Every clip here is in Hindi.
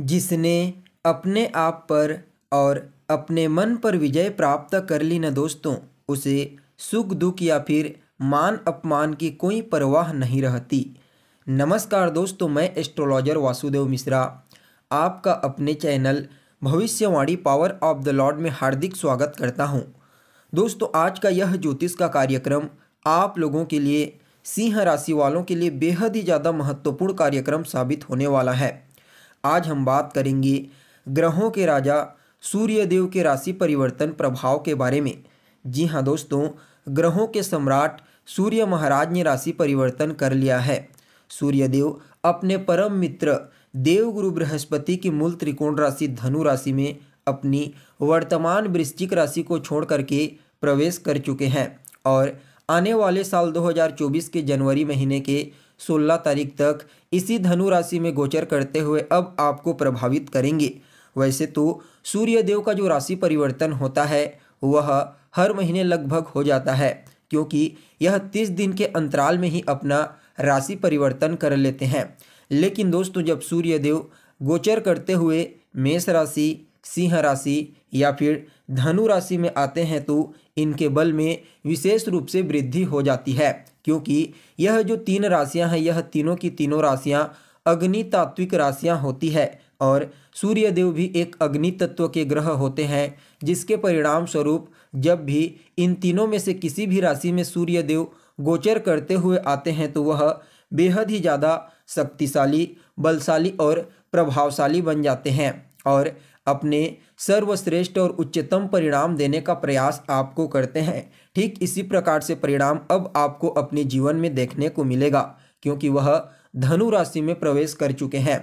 जिसने अपने आप पर और अपने मन पर विजय प्राप्त कर ली न दोस्तों उसे सुख दुख या फिर मान अपमान की कोई परवाह नहीं रहती नमस्कार दोस्तों मैं एस्ट्रोलॉजर वासुदेव मिश्रा आपका अपने चैनल भविष्यवाणी पावर ऑफ द लॉर्ड में हार्दिक स्वागत करता हूं। दोस्तों आज का यह ज्योतिष का कार्यक्रम आप लोगों के लिए सिंह राशि वालों के लिए बेहद ही ज़्यादा महत्वपूर्ण कार्यक्रम साबित होने वाला है आज हम बात करेंगे ग्रहों के राजा सूर्यदेव के राशि परिवर्तन प्रभाव के बारे में जी हाँ दोस्तों ग्रहों के सम्राट सूर्य महाराज ने राशि परिवर्तन कर लिया है सूर्यदेव अपने परम मित्र देवगुरु बृहस्पति की मूल त्रिकोण राशि धनु राशि में अपनी वर्तमान वृश्चिक राशि को छोड़ करके प्रवेश कर चुके हैं और आने वाले साल 2024 के जनवरी महीने के सोलह तारीख तक इसी धनु राशि में गोचर करते हुए अब आपको प्रभावित करेंगे वैसे तो सूर्यदेव का जो राशि परिवर्तन होता है वह हर महीने लगभग हो जाता है क्योंकि यह तीस दिन के अंतराल में ही अपना राशि परिवर्तन कर लेते हैं लेकिन दोस्तों जब सूर्यदेव गोचर करते हुए मेष राशि सिंह राशि या फिर धनु राशि में आते हैं तो इनके बल में विशेष रूप से वृद्धि हो जाती है क्योंकि यह जो तीन राशियां हैं यह तीनों की तीनों राशियां अग्नि तात्विक राशियां होती है और सूर्यदेव भी एक अग्नि तत्व के ग्रह होते हैं जिसके परिणाम स्वरूप जब भी इन तीनों में से किसी भी राशि में सूर्यदेव गोचर करते हुए आते हैं तो वह बेहद ही ज़्यादा शक्तिशाली बलशाली और प्रभावशाली बन जाते हैं और अपने सर्वश्रेष्ठ और उच्चतम परिणाम देने का प्रयास आपको करते हैं ठीक इसी प्रकार से परिणाम अब आपको अपने जीवन में देखने को मिलेगा क्योंकि वह धनु राशि में प्रवेश कर चुके हैं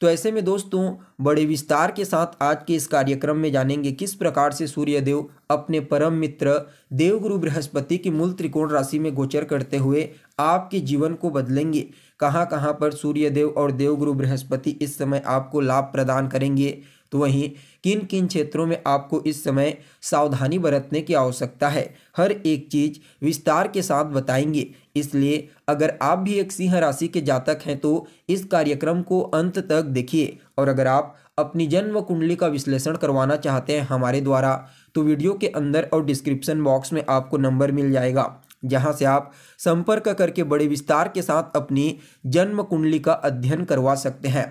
तो ऐसे में दोस्तों बड़े विस्तार के साथ आज के इस कार्यक्रम में जानेंगे किस प्रकार से सूर्यदेव अपने परम मित्र देवगुरु बृहस्पति की मूल त्रिकोण राशि में गोचर करते हुए आपके जीवन को बदलेंगे कहाँ कहाँ पर सूर्यदेव और देवगुरु बृहस्पति इस समय आपको लाभ प्रदान करेंगे तो वहीं किन किन क्षेत्रों में आपको इस समय सावधानी बरतने की आवश्यकता है हर एक चीज़ विस्तार के साथ बताएंगे इसलिए अगर आप भी एक सिंह राशि के जातक हैं तो इस कार्यक्रम को अंत तक देखिए और अगर आप अपनी जन्म कुंडली का विश्लेषण करवाना चाहते हैं हमारे द्वारा तो वीडियो के अंदर और डिस्क्रिप्शन बॉक्स में आपको नंबर मिल जाएगा जहां से आप संपर्क करके बड़े विस्तार के साथ अपनी जन्म कुंडली का अध्ययन करवा सकते हैं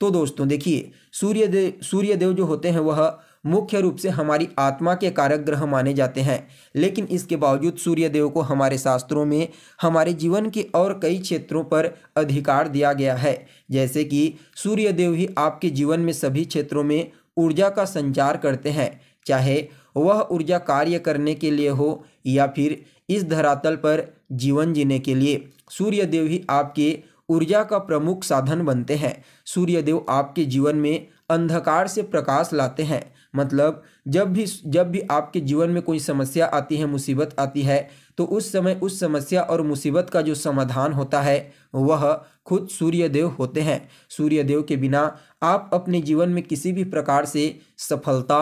तो दोस्तों देखिए सूर्यदेव सूर्यदेव जो होते हैं वह मुख्य रूप से हमारी आत्मा के कारक ग्रह माने जाते हैं लेकिन इसके बावजूद सूर्यदेव को हमारे शास्त्रों में हमारे जीवन के और कई क्षेत्रों पर अधिकार दिया गया है जैसे कि सूर्यदेव ही आपके जीवन में सभी क्षेत्रों में ऊर्जा का संचार करते हैं चाहे वह ऊर्जा कार्य करने के लिए हो या फिर इस धरातल पर जीवन जीने के लिए सूर्यदेव ही आपके ऊर्जा का प्रमुख साधन बनते हैं सूर्यदेव आपके जीवन में अंधकार से प्रकाश लाते हैं मतलब जब भी जब भी आपके जीवन में कोई समस्या आती है मुसीबत आती है तो उस समय उस समस्या और मुसीबत का जो समाधान होता है वह खुद सूर्यदेव होते हैं सूर्यदेव के बिना आप अपने जीवन में किसी भी प्रकार से सफलता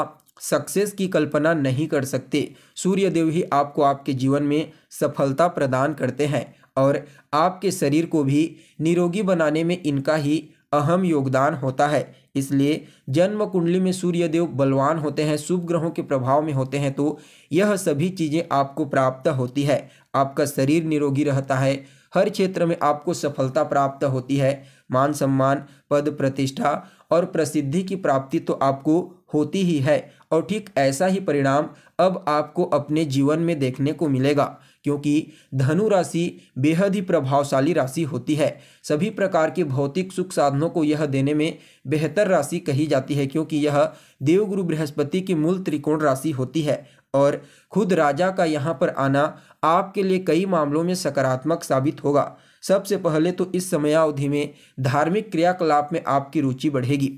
सक्सेस की कल्पना नहीं कर सकते सूर्यदेव ही आपको आपके जीवन में सफलता प्रदान करते हैं और आपके शरीर को भी निरोगी बनाने में इनका ही अहम योगदान होता है इसलिए जन्म कुंडली में सूर्यदेव बलवान होते हैं शुभ ग्रहों के प्रभाव में होते हैं तो यह सभी चीज़ें आपको प्राप्त होती है आपका शरीर निरोगी रहता है हर क्षेत्र में आपको सफलता प्राप्त होती है मान सम्मान पद प्रतिष्ठा और प्रसिद्धि की प्राप्ति तो आपको होती ही है और ठीक ऐसा ही परिणाम अब आपको अपने जीवन में देखने को मिलेगा क्योंकि धनु राशि बेहद ही प्रभावशाली राशि होती है सभी प्रकार के भौतिक सुख साधनों को यह देने में बेहतर राशि कही जाती है क्योंकि यह देवगुरु बृहस्पति की मूल त्रिकोण राशि होती है और खुद राजा का यहाँ पर आना आपके लिए कई मामलों में सकारात्मक साबित होगा सबसे पहले तो इस समयावधि में धार्मिक क्रियाकलाप में आपकी रुचि बढ़ेगी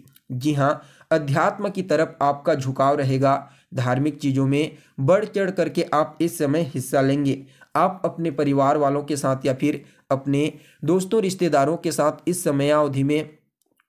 जी हाँ अध्यात्म की तरफ आपका झुकाव रहेगा धार्मिक चीज़ों में बढ़ चढ़ करके आप इस समय हिस्सा लेंगे आप अपने परिवार वालों के साथ या फिर अपने दोस्तों रिश्तेदारों के साथ इस समयावधि में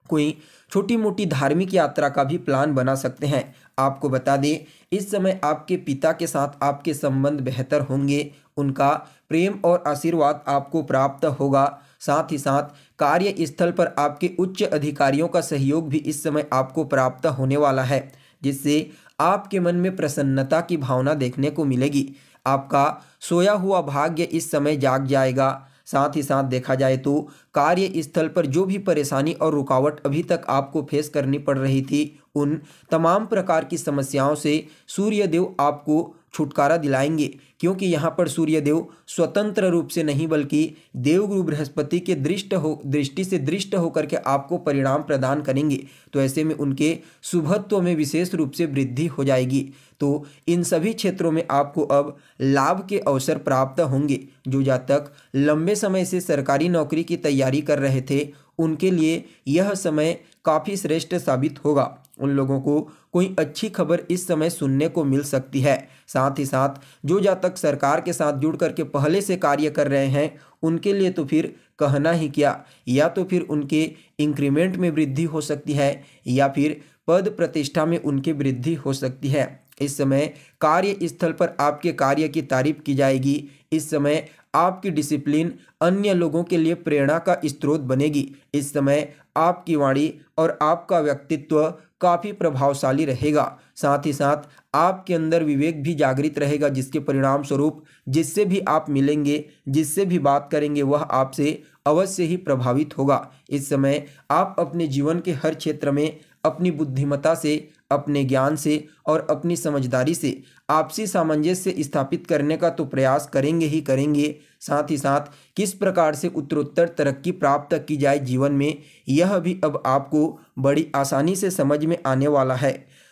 कोई छोटी मोटी धार्मिक यात्रा का भी प्लान बना सकते हैं आपको बता दें इस समय आपके पिता के साथ आपके संबंध बेहतर होंगे उनका प्रेम और आशीर्वाद आपको प्राप्त होगा साथ ही साथ कार्य स्थल पर आपके उच्च अधिकारियों का सहयोग भी इस समय आपको प्राप्त होने वाला है जिससे आपके मन में प्रसन्नता की भावना देखने को मिलेगी आपका सोया हुआ भाग्य इस समय जाग जाएगा साथ ही साथ देखा जाए तो कार्य स्थल पर जो भी परेशानी और रुकावट अभी तक आपको फेस करनी पड़ रही थी उन तमाम प्रकार की समस्याओं से सूर्यदेव आपको छुटकारा दिलाएंगे क्योंकि यहाँ पर सूर्यदेव स्वतंत्र रूप से नहीं बल्कि देवगुरु बृहस्पति के दृष्ट हो दृष्टि से दृष्ट होकर के आपको परिणाम प्रदान करेंगे तो ऐसे में उनके शुभत्व में विशेष रूप से वृद्धि हो जाएगी तो इन सभी क्षेत्रों में आपको अब लाभ के अवसर प्राप्त होंगे जो जातक लंबे समय से सरकारी नौकरी की तैयारी कर रहे थे उनके लिए यह समय काफ़ी श्रेष्ठ साबित होगा उन लोगों को कोई अच्छी खबर इस समय सुनने को मिल सकती है साथ ही साथ जो जातक सरकार के साथ जुड़ करके पहले से कार्य कर रहे हैं उनके लिए तो फिर कहना ही क्या या तो फिर उनके इंक्रीमेंट में वृद्धि हो सकती है या फिर पद प्रतिष्ठा में उनकी वृद्धि हो सकती है इस समय कार्य स्थल पर आपके कार्य की तारीफ की जाएगी इस समय आपकी डिसिप्लिन अन्य लोगों के लिए प्रेरणा का स्रोत बनेगी इस समय आपकी वाणी और आपका व्यक्तित्व काफ़ी प्रभावशाली रहेगा साथ ही साथ आपके अंदर विवेक भी जागृत रहेगा जिसके परिणाम स्वरूप जिससे भी आप मिलेंगे जिससे भी बात करेंगे वह आपसे अवश्य ही प्रभावित होगा इस समय आप अपने जीवन के हर क्षेत्र में अपनी बुद्धिमता से अपने ज्ञान से और अपनी समझदारी से आपसी सामंजस्य स्थापित करने का तो प्रयास करेंगे ही करेंगे साथ ही साथ किस प्रकार से उत्तरोत्तर तरक्की प्राप्त की जाए जीवन में यह भी अब आपको बड़ी आसानी से समझ में आने वाला है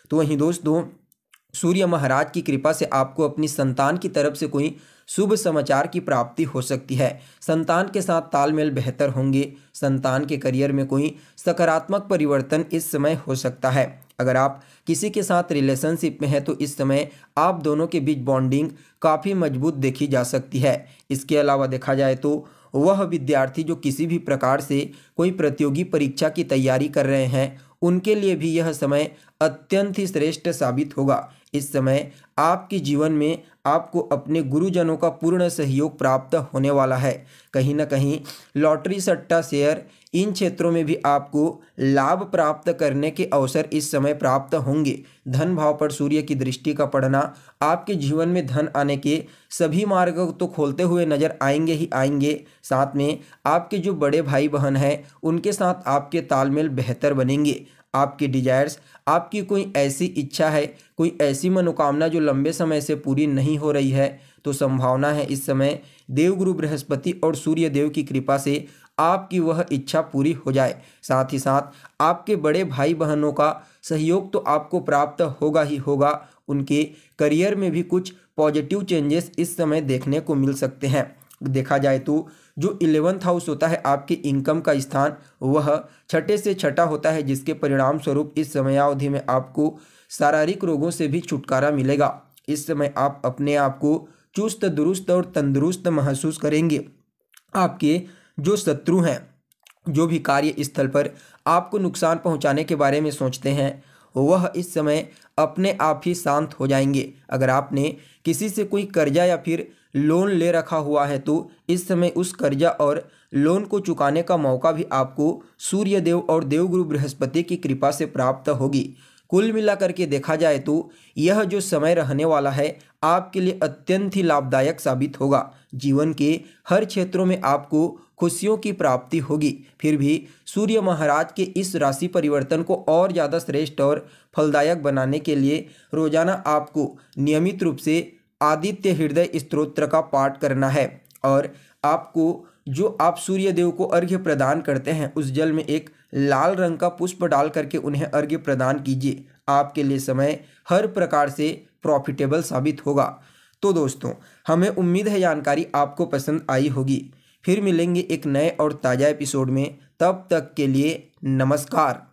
तो वहीं दोस्तों सूर्य महाराज की कृपा से आपको अपनी संतान की तरफ से कोई शुभ समाचार की प्राप्ति हो सकती है संतान के साथ तालमेल बेहतर होंगे संतान के करियर में कोई सकारात्मक परिवर्तन इस समय हो सकता है अगर आप किसी के साथ रिलेशनशिप में हैं तो इस समय आप दोनों के बीच बॉन्डिंग काफ़ी मजबूत देखी जा सकती है इसके अलावा देखा जाए तो वह विद्यार्थी जो किसी भी प्रकार से कोई प्रतियोगी परीक्षा की तैयारी कर रहे हैं उनके लिए भी यह समय अत्यंत ही श्रेष्ठ साबित होगा इस समय आपके जीवन में आपको अपने गुरुजनों का पूर्ण सहयोग प्राप्त होने वाला है कहीं ना कहीं लॉटरी सट्टा शेयर इन क्षेत्रों में भी आपको लाभ प्राप्त करने के अवसर इस समय प्राप्त होंगे धन भाव पर सूर्य की दृष्टि का पड़ना आपके जीवन में धन आने के सभी मार्ग तो खोलते हुए नजर आएंगे ही आएंगे साथ में आपके जो बड़े भाई बहन हैं उनके साथ आपके तालमेल बेहतर बनेंगे आपकी डिजायर्स आपकी कोई ऐसी इच्छा है कोई ऐसी मनोकामना जो लंबे समय से पूरी नहीं हो रही है तो संभावना है इस समय देवगुरु बृहस्पति और सूर्य देव की कृपा से आपकी वह इच्छा पूरी हो जाए साथ ही साथ आपके बड़े भाई बहनों का सहयोग तो आपको प्राप्त होगा ही होगा उनके करियर में भी कुछ पॉजिटिव चेंजेस इस समय देखने को मिल सकते हैं देखा जाए तो जो इलेवंथ हाउस होता है आपके इनकम का स्थान वह छठे से छठा होता है जिसके परिणाम स्वरूप इस समयावधि में आपको शारीरिक रोगों से भी छुटकारा मिलेगा इस समय आप अपने आप को चुस्त दुरुस्त और तंदुरुस्त महसूस करेंगे आपके जो शत्रु हैं जो भी कार्य स्थल पर आपको नुकसान पहुंचाने के बारे में सोचते हैं वह इस समय अपने आप ही शांत हो जाएंगे अगर आपने किसी से कोई कर्जा या फिर लोन ले रखा हुआ है तो इस समय उस कर्जा और लोन को चुकाने का मौका भी आपको सूर्यदेव और देवगुरु बृहस्पति की कृपा से प्राप्त होगी कुल मिलाकर के देखा जाए तो यह जो समय रहने वाला है आपके लिए अत्यंत ही लाभदायक साबित होगा जीवन के हर क्षेत्रों में आपको खुशियों की प्राप्ति होगी फिर भी सूर्य महाराज के इस राशि परिवर्तन को और ज़्यादा श्रेष्ठ और फलदायक बनाने के लिए रोजाना आपको नियमित रूप से आदित्य हृदय स्त्रोत्र का पाठ करना है और आपको जो आप सूर्य देव को अर्घ्य प्रदान करते हैं उस जल में एक लाल रंग का पुष्प डाल करके उन्हें अर्घ्य प्रदान कीजिए आपके लिए समय हर प्रकार से प्रॉफिटेबल साबित होगा तो दोस्तों हमें उम्मीद है जानकारी आपको पसंद आई होगी फिर मिलेंगे एक नए और ताज़ा एपिसोड में तब तक के लिए नमस्कार